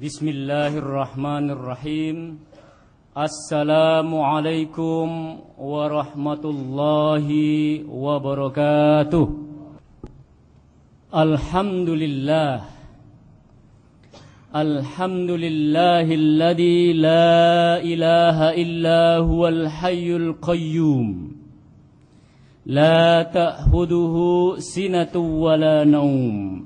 بسم الله الرحمن الرحيم السلام عليكم ورحمة الله وبركاته الحمد لله الحمد لله الذي لا إله إلا هو الحي القيوم لا تأخذه سنة ولا نوم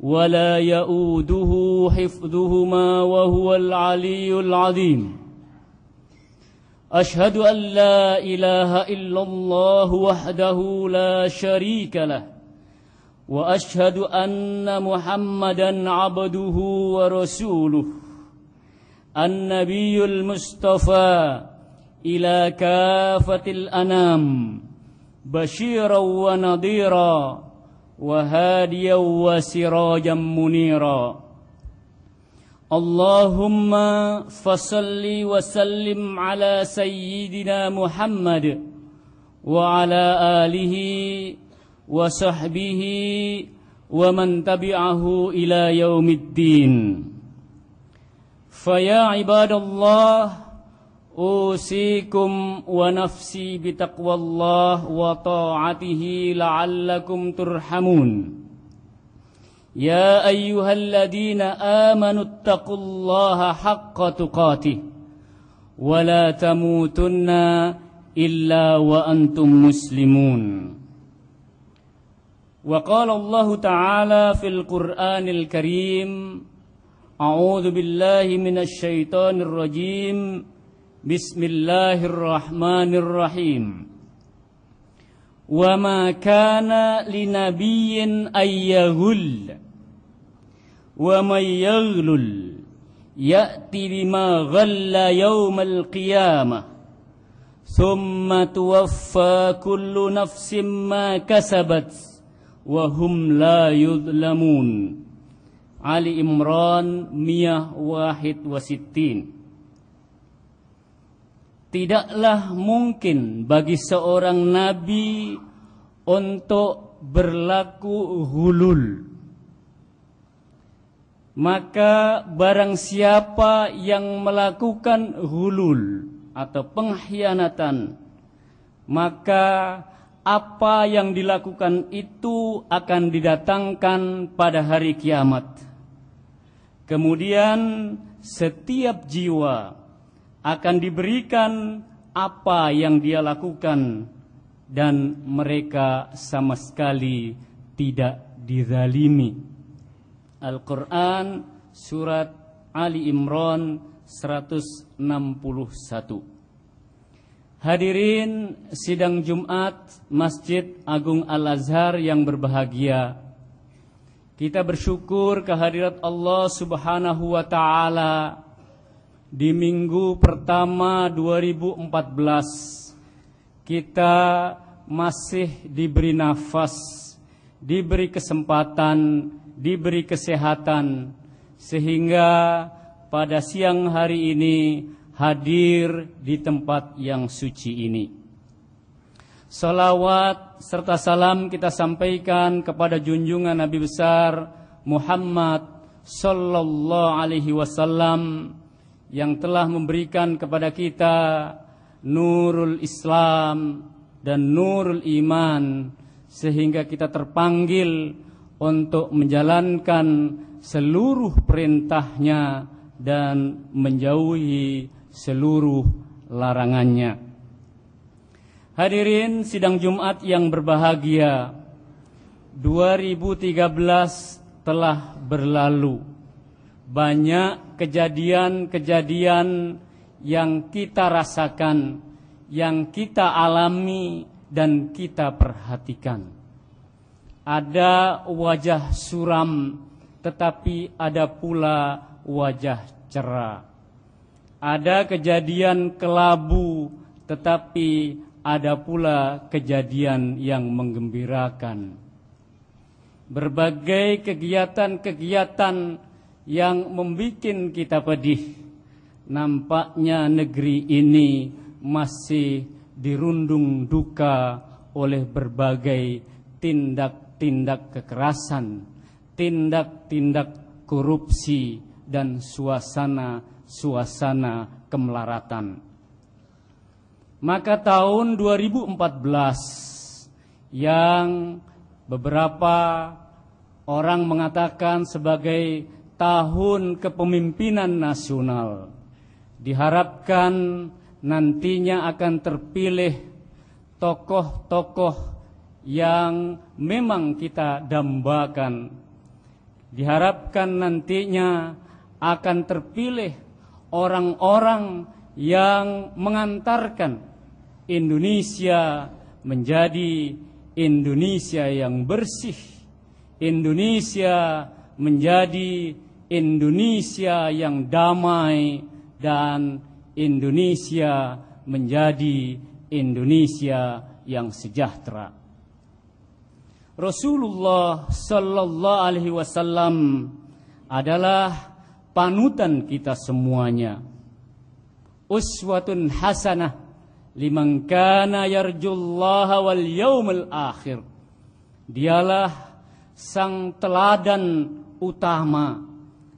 ولا يؤوده حفظهما وهو العلي العظيم أشهد أن لا إله إلا الله وحده لا شريك له وأشهد أن محمدا عبده ورسوله النبي المصطفى إلى كافة الأنام بشيرا ونظيرًا وهاديا وسراجا منيرا اللهم فصل وسلم على سيدنا محمد وعلى آله وصحبه ومن تبعه إلى يوم الدين فيا عباد الله أوصيكم ونفسي بتقوى الله وطاعته لعلكم ترحمون يا أيها الذين آمنوا اتقوا الله حق تقاته ولا تموتن إلا وأنتم مسلمون وقال الله تعالى في القرآن الكريم أعوذ بالله من الشيطان الرجيم بسم الله الرحمن الرحيم وما كان لنبي أن يغل ومن يغلل يأتي بما غل يوم القيامة ثم توفى كل نفس ما كسبت وهم لا يظلمون علي إمران 161 tidaklah mungkin bagi seorang nabi untuk berlaku hulul. Maka barang siapa yang melakukan hulul atau pengkhianatan, maka apa yang dilakukan itu akan didatangkan pada hari kiamat. Kemudian setiap jiwa akan diberikan apa yang dia lakukan dan mereka sama sekali tidak dizalimi. Al-Quran Surat Ali Imran 161 Hadirin sidang Jumat Masjid Agung Al-Azhar yang berbahagia Kita bersyukur kehadirat Allah subhanahu wa ta'ala di minggu pertama 2014 kita masih diberi nafas, diberi kesempatan, diberi kesehatan sehingga pada siang hari ini hadir di tempat yang suci ini. Salawat serta salam kita sampaikan kepada junjungan Nabi besar Muhammad sallallahu alaihi wasallam yang telah memberikan kepada kita nurul Islam dan nurul iman sehingga kita terpanggil untuk menjalankan seluruh perintahnya dan menjauhi seluruh larangannya. Hadirin sidang Jumat yang berbahagia, 2013 telah berlalu banyak kejadian-kejadian yang kita rasakan, yang kita alami dan kita perhatikan. Ada wajah suram tetapi ada pula wajah cerah. Ada kejadian kelabu tetapi ada pula kejadian yang menggembirakan. Berbagai kegiatan-kegiatan yang membuat kita pedih. Nampaknya negeri ini masih dirundung duka oleh berbagai tindak-tindak kekerasan, tindak-tindak korupsi, dan suasana-suasana kemelaratan. Maka tahun 2014 yang beberapa orang mengatakan sebagai tahun kepemimpinan nasional. Diharapkan nantinya akan terpilih tokoh-tokoh yang memang kita dambakan. Diharapkan nantinya akan terpilih orang-orang yang mengantarkan Indonesia menjadi Indonesia yang bersih, Indonesia menjadi Indonesia yang damai dan Indonesia menjadi Indonesia yang sejahtera. Rasulullah sallallahu alaihi wasallam adalah panutan kita semuanya. Uswatun hasanah liman kana yarjullaha wal yaumil akhir. Dialah sang teladan utama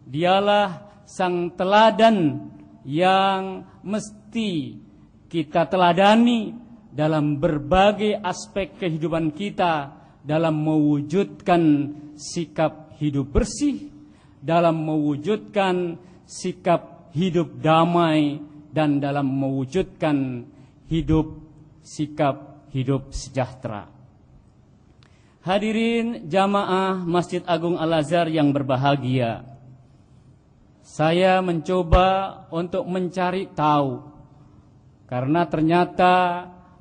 Dialah sang teladan yang mesti kita teladani dalam berbagai aspek kehidupan kita dalam mewujudkan sikap hidup bersih, dalam mewujudkan sikap hidup damai dan dalam mewujudkan hidup sikap hidup sejahtera. Hadirin jamaah Masjid Agung Al-Azhar yang berbahagia saya mencoba untuk mencari tahu karena ternyata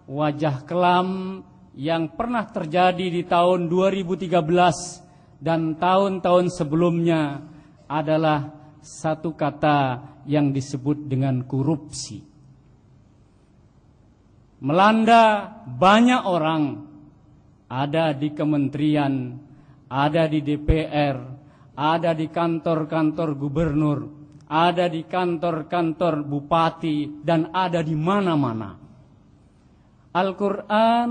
wajah kelam yang pernah terjadi di tahun 2013 dan tahun-tahun sebelumnya adalah satu kata yang disebut dengan korupsi. Melanda banyak orang, ada di kementerian, ada di DPR, ada di kantor-kantor gubernur, ada di kantor-kantor bupati, dan ada di mana-mana. Al-Quran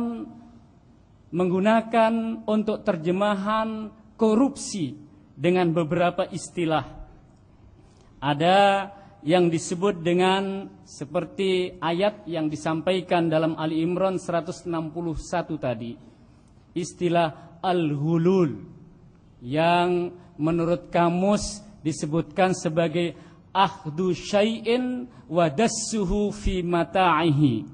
menggunakan untuk terjemahan korupsi dengan beberapa istilah. Ada yang disebut dengan seperti ayat yang disampaikan dalam Ali Imran 161 tadi. Istilah al-hulul yang menurut kamus disebutkan sebagai ahdu syai'in wa dassuhu fi mata'ihi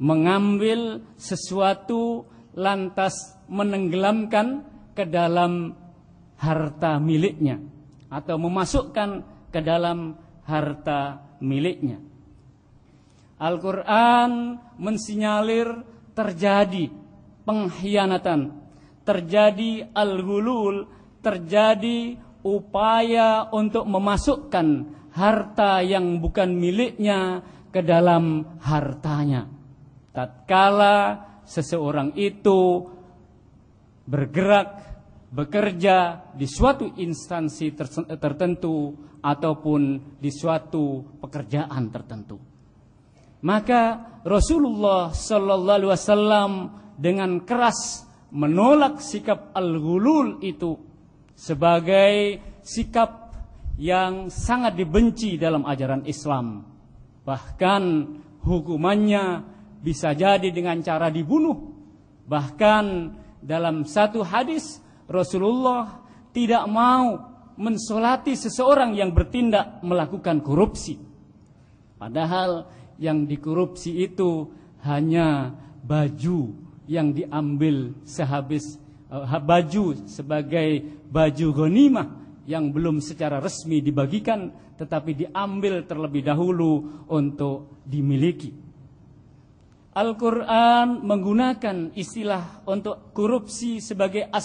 mengambil sesuatu lantas menenggelamkan ke dalam harta miliknya atau memasukkan ke dalam harta miliknya Al-Qur'an mensinyalir terjadi pengkhianatan terjadi al-ghulul terjadi upaya untuk memasukkan harta yang bukan miliknya ke dalam hartanya. Tatkala seseorang itu bergerak bekerja di suatu instansi tertentu ataupun di suatu pekerjaan tertentu. Maka Rasulullah Shallallahu Alaihi Wasallam dengan keras menolak sikap al-ghulul itu sebagai sikap yang sangat dibenci dalam ajaran Islam. Bahkan hukumannya bisa jadi dengan cara dibunuh. Bahkan dalam satu hadis Rasulullah tidak mau mensolati seseorang yang bertindak melakukan korupsi. Padahal yang dikorupsi itu hanya baju yang diambil sehabis Eh, baju sebagai baju ghanimah yang belum secara resmi dibagikan tetapi diambil terlebih dahulu untuk dimiliki. Al-Qur'an menggunakan istilah untuk korupsi sebagai as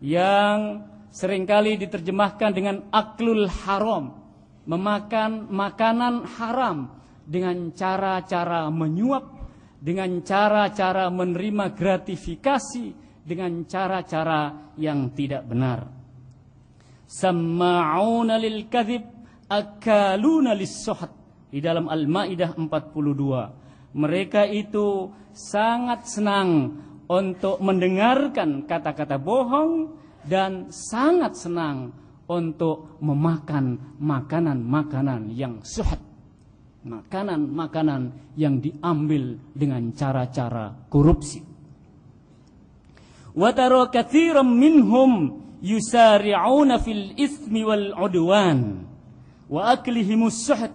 yang seringkali diterjemahkan dengan aklul haram, memakan makanan haram dengan cara-cara menyuap, dengan cara-cara menerima gratifikasi dengan cara-cara yang tidak benar. Sama'una lil kadhib akaluna lis di dalam Al-Maidah 42. Mereka itu sangat senang untuk mendengarkan kata-kata bohong dan sangat senang untuk memakan makanan-makanan yang suhat. Makanan-makanan yang diambil dengan cara-cara korupsi. وترى كثيرا منهم يسارعون في الإثم والعدوان وأكلهم السحت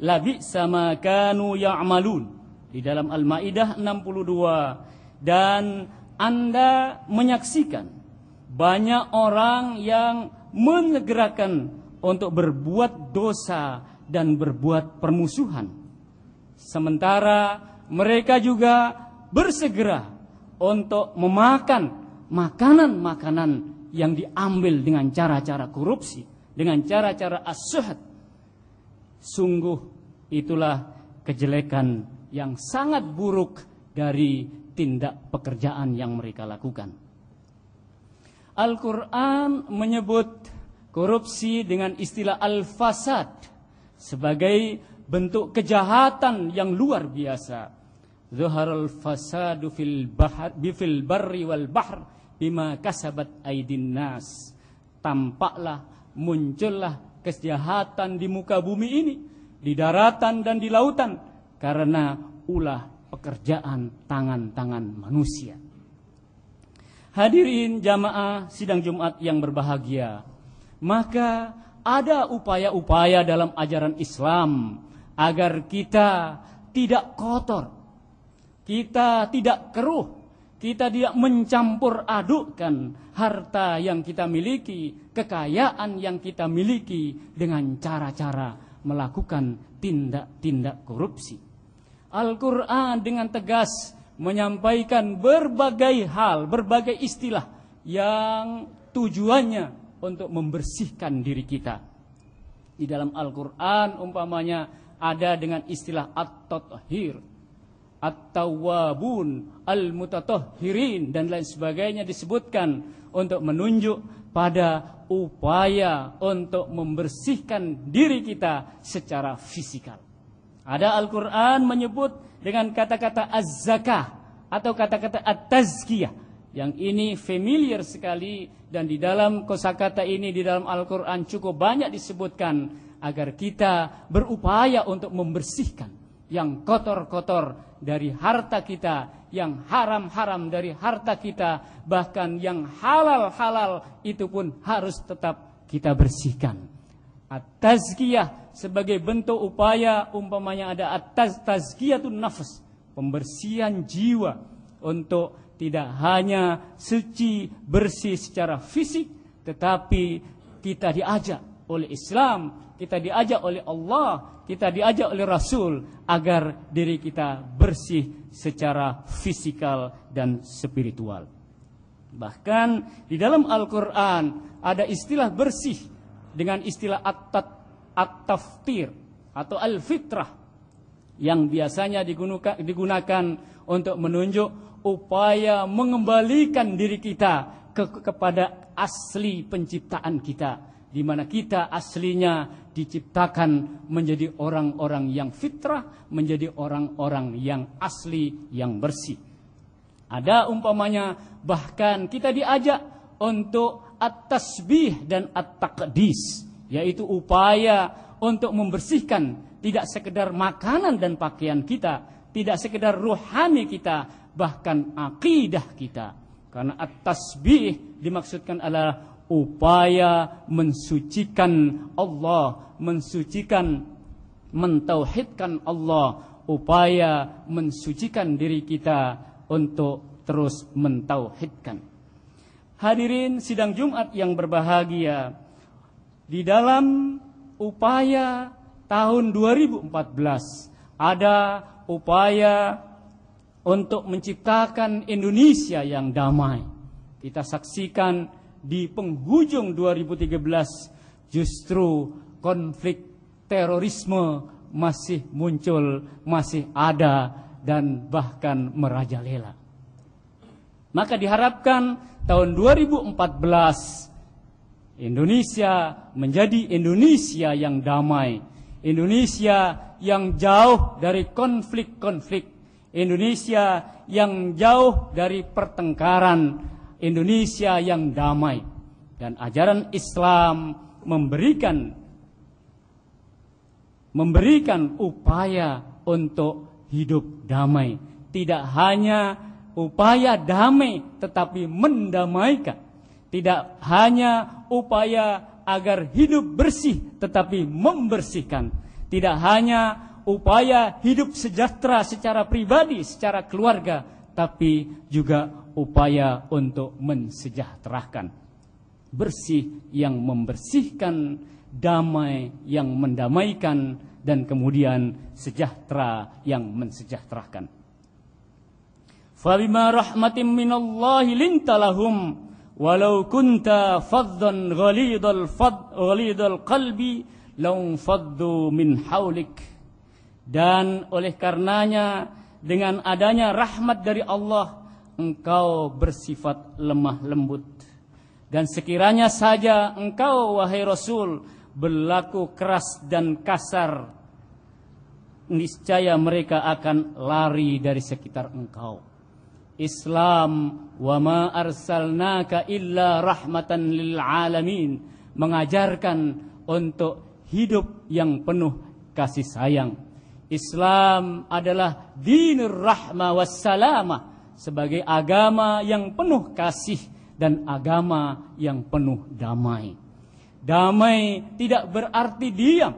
لبئس ما كانوا يعملون di dalam Al-Maidah 62 dan Anda menyaksikan banyak orang yang menyegerakan untuk berbuat dosa dan berbuat permusuhan sementara mereka juga bersegera untuk memakan makanan-makanan yang diambil dengan cara-cara korupsi, dengan cara-cara asuhat. Sungguh itulah kejelekan yang sangat buruk dari tindak pekerjaan yang mereka lakukan. Al-Quran menyebut korupsi dengan istilah al-fasad sebagai bentuk kejahatan yang luar biasa Zuharul fasadu fil bahar bifil barri wal bahr bima kasabat aidin nas. Tampaklah, muncullah kejahatan di muka bumi ini, di daratan dan di lautan karena ulah pekerjaan tangan-tangan manusia. Hadirin jamaah sidang Jumat yang berbahagia, maka ada upaya-upaya dalam ajaran Islam agar kita tidak kotor, kita tidak keruh kita tidak mencampur adukkan harta yang kita miliki, kekayaan yang kita miliki dengan cara-cara melakukan tindak-tindak korupsi. Al-Quran dengan tegas menyampaikan berbagai hal, berbagai istilah yang tujuannya untuk membersihkan diri kita. Di dalam Al-Quran umpamanya ada dengan istilah at-tathir, at-tawwabun, al-mutatahhirin dan lain sebagainya disebutkan untuk menunjuk pada upaya untuk membersihkan diri kita secara fisikal. Ada Al-Qur'an menyebut dengan kata-kata az-zakah atau kata-kata at-tazkiyah yang ini familiar sekali dan di dalam kosakata ini di dalam Al-Qur'an cukup banyak disebutkan agar kita berupaya untuk membersihkan yang kotor-kotor dari harta kita, yang haram-haram dari harta kita, bahkan yang halal-halal itu pun harus tetap kita bersihkan. At-tazkiyah sebagai bentuk upaya umpamanya ada atas at-tazkiyatun nafas pembersihan jiwa untuk tidak hanya suci bersih secara fisik tetapi kita diajak oleh Islam, kita diajak oleh Allah, kita diajak oleh Rasul agar diri kita bersih secara fisikal dan spiritual. Bahkan di dalam Al-Qur'an ada istilah bersih dengan istilah at-taftir atau al-fitrah yang biasanya digunakan, untuk menunjuk upaya mengembalikan diri kita ke kepada asli penciptaan kita di mana kita aslinya diciptakan menjadi orang-orang yang fitrah, menjadi orang-orang yang asli, yang bersih. Ada umpamanya bahkan kita diajak untuk at-tasbih dan at-taqdis, yaitu upaya untuk membersihkan tidak sekedar makanan dan pakaian kita, tidak sekedar ruhani kita, bahkan akidah kita. Karena at-tasbih dimaksudkan adalah upaya mensucikan Allah, mensucikan, mentauhidkan Allah, upaya mensucikan diri kita untuk terus mentauhidkan. Hadirin sidang Jumat yang berbahagia, di dalam upaya tahun 2014 ada upaya untuk menciptakan Indonesia yang damai. Kita saksikan di penghujung 2013 justru konflik terorisme masih muncul, masih ada dan bahkan merajalela. Maka diharapkan tahun 2014 Indonesia menjadi Indonesia yang damai, Indonesia yang jauh dari konflik-konflik, Indonesia yang jauh dari pertengkaran, Indonesia yang damai. Dan ajaran Islam memberikan memberikan upaya untuk hidup damai. Tidak hanya upaya damai tetapi mendamaikan. Tidak hanya upaya agar hidup bersih tetapi membersihkan. Tidak hanya upaya hidup sejahtera secara pribadi, secara keluarga, tapi juga upaya untuk mensejahterakan. Bersih yang membersihkan, damai yang mendamaikan, dan kemudian sejahtera yang mensejahterakan. Fabima rahmatim minallahi lintalahum walau kunta faddan ghalidal fad ghalidal qalbi launfaddu min haulik dan oleh karenanya dengan adanya rahmat dari Allah engkau bersifat lemah lembut dan sekiranya saja engkau wahai Rasul berlaku keras dan kasar niscaya mereka akan lari dari sekitar engkau Islam wa ma arsalnaka illa rahmatan lil alamin mengajarkan untuk hidup yang penuh kasih sayang Islam adalah dinur rahma wassalama sebagai agama yang penuh kasih dan agama yang penuh damai. Damai tidak berarti diam.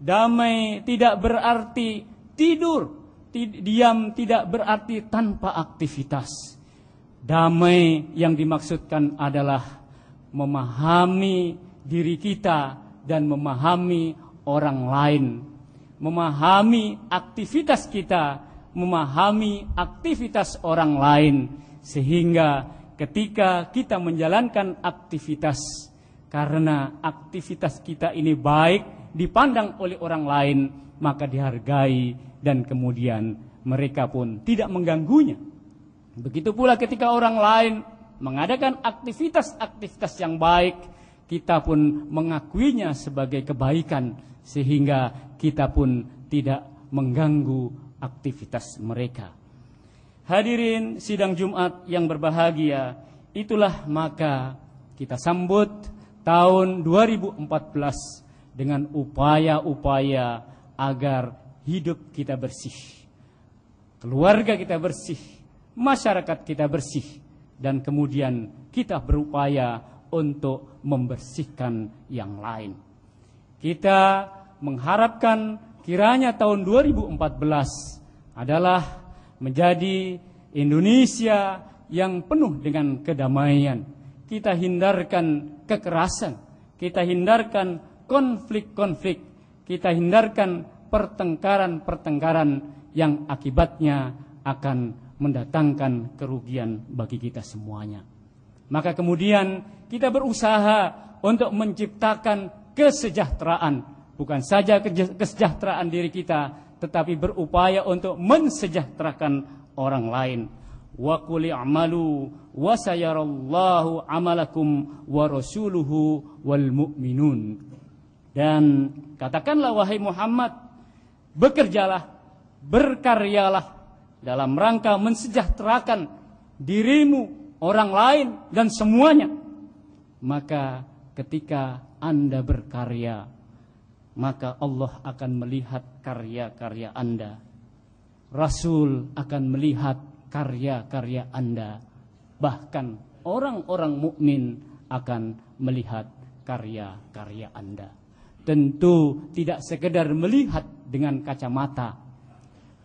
Damai tidak berarti tidur. Diam tidak berarti tanpa aktivitas. Damai yang dimaksudkan adalah memahami diri kita dan memahami orang lain memahami aktivitas kita, memahami aktivitas orang lain, sehingga ketika kita menjalankan aktivitas, karena aktivitas kita ini baik dipandang oleh orang lain, maka dihargai dan kemudian mereka pun tidak mengganggunya. Begitu pula ketika orang lain mengadakan aktivitas-aktivitas yang baik, kita pun mengakuinya sebagai kebaikan sehingga kita pun tidak mengganggu aktivitas mereka. Hadirin sidang Jumat yang berbahagia, itulah maka kita sambut tahun 2014 dengan upaya-upaya agar hidup kita bersih, keluarga kita bersih, masyarakat kita bersih, dan kemudian kita berupaya untuk membersihkan yang lain. Kita mengharapkan kiranya tahun 2014 adalah menjadi Indonesia yang penuh dengan kedamaian. Kita hindarkan kekerasan, kita hindarkan konflik-konflik, kita hindarkan pertengkaran-pertengkaran yang akibatnya akan mendatangkan kerugian bagi kita semuanya. Maka kemudian kita berusaha untuk menciptakan kesejahteraan. Bukan saja kesejahteraan diri kita, tetapi berupaya untuk mensejahterakan orang lain. Wa kuli amalu, wa sayarallahu amalakum wa rasuluhu wal mu'minun. Dan katakanlah wahai Muhammad, bekerjalah, berkaryalah dalam rangka mensejahterakan dirimu, orang lain dan semuanya maka ketika Anda berkarya, maka Allah akan melihat karya-karya Anda. Rasul akan melihat karya-karya Anda. Bahkan orang-orang mukmin akan melihat karya-karya Anda. Tentu tidak sekedar melihat dengan kacamata.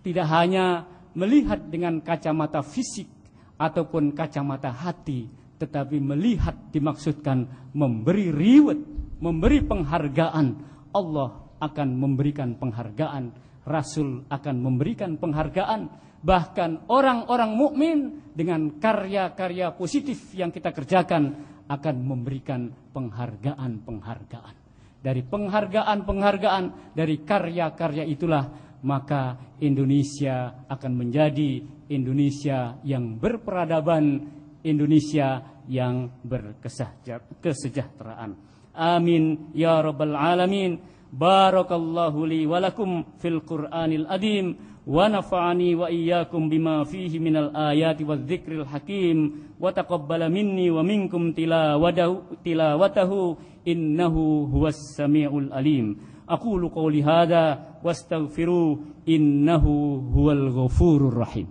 Tidak hanya melihat dengan kacamata fisik ataupun kacamata hati, tetapi melihat dimaksudkan memberi riwet memberi penghargaan. Allah akan memberikan penghargaan, Rasul akan memberikan penghargaan, bahkan orang-orang mukmin dengan karya-karya positif yang kita kerjakan akan memberikan penghargaan-penghargaan. Dari penghargaan-penghargaan dari karya-karya itulah maka Indonesia akan menjadi Indonesia yang berperadaban Indonesia yang berkesejahteraan. Amin ya rabbal alamin. Barakallahu li wa lakum fil Qur'anil Adim wa nafa'ani wa iyyakum bima fihi minal ayati wadh-dhikril hakim wa taqabbala minni wa minkum tilawatahu tilawatahu innahu huwas samiul alim. Aqulu qawli hadha wastaghfiru innahu huwal ghafurur rahim.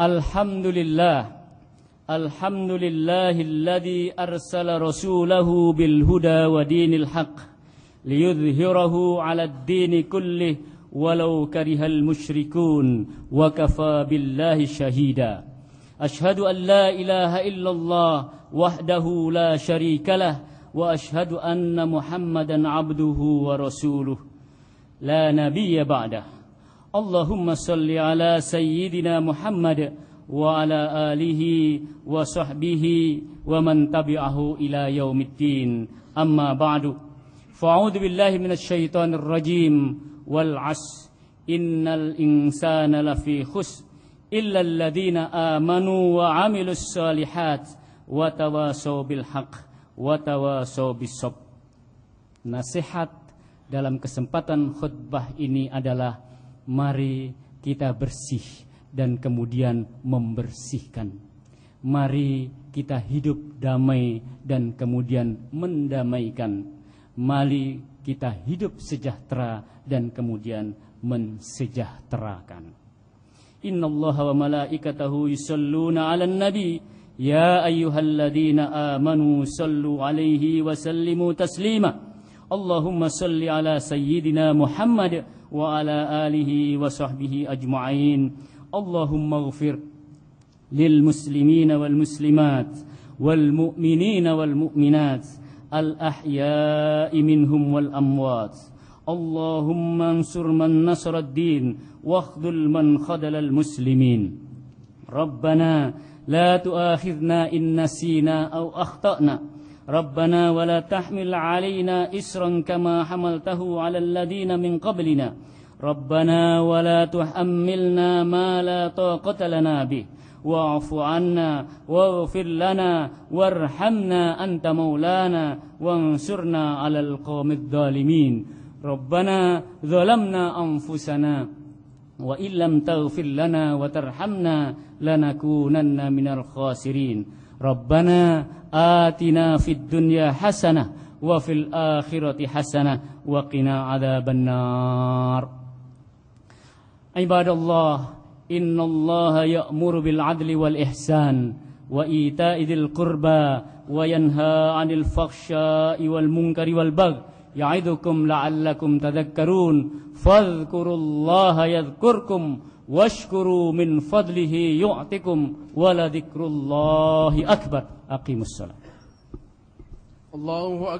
الحمد لله الحمد لله الذي أرسل رسوله بالهدى ودين الحق ليظهره على الدين كله ولو كره المشركون وكفى بالله شهيدا أشهد أن لا إله إلا الله وحده لا شريك له وأشهد أن محمدا عبده ورسوله لا نبي بعده اللهم صل على سيدنا محمد وعلى آله وصحبه ومن تبعه إلى يوم الدين أما بعد فأعوذ بالله من الشيطان الرجيم والعصر إن الإنسان لفي خسر إلا الذين آمنوا وعملوا الصالحات وتواصوا بالحق وتواصوا بالصبر نصيحة dalam kesempatan khutbah ini adalah Mari kita bersih dan kemudian membersihkan. Mari kita hidup damai dan kemudian mendamaikan. Mari kita hidup sejahtera dan kemudian mensejahterakan. Inna Allah wa malaikatahu yusalluna ala nabi Ya ayyuhalladzina amanu sallu alaihi wa sallimu taslima اللهم صل على سيدنا محمد وعلى آله وصحبه أجمعين اللهم اغفر للمسلمين والمسلمات والمؤمنين والمؤمنات الأحياء منهم والأموات اللهم انصر من نصر الدين واخذل من خذل المسلمين ربنا لا تؤاخذنا إن نسينا أو أخطأنا ربنا ولا تحمل علينا إسرا كما حملته على الذين من قبلنا ربنا ولا تحملنا ما لا طاقة لنا به واعف عنا واغفر لنا وارحمنا أنت مولانا وانصرنا على القوم الظالمين ربنا ظلمنا أنفسنا وإن لم تغفر لنا وترحمنا لنكونن من الخاسرين ربنا آتنا في الدنيا حسنة وفي الآخرة حسنة وقنا عذاب النار عباد الله إن الله يأمر بالعدل والإحسان وإيتاء ذي القربى وينهى عن الفحشاء والمنكر والبغي يعظكم لعلكم تذكرون فاذكروا الله يذكركم واشكروا من فضله يعطكم ولذكر الله أكبر أقيموا الصلاة الله أكبر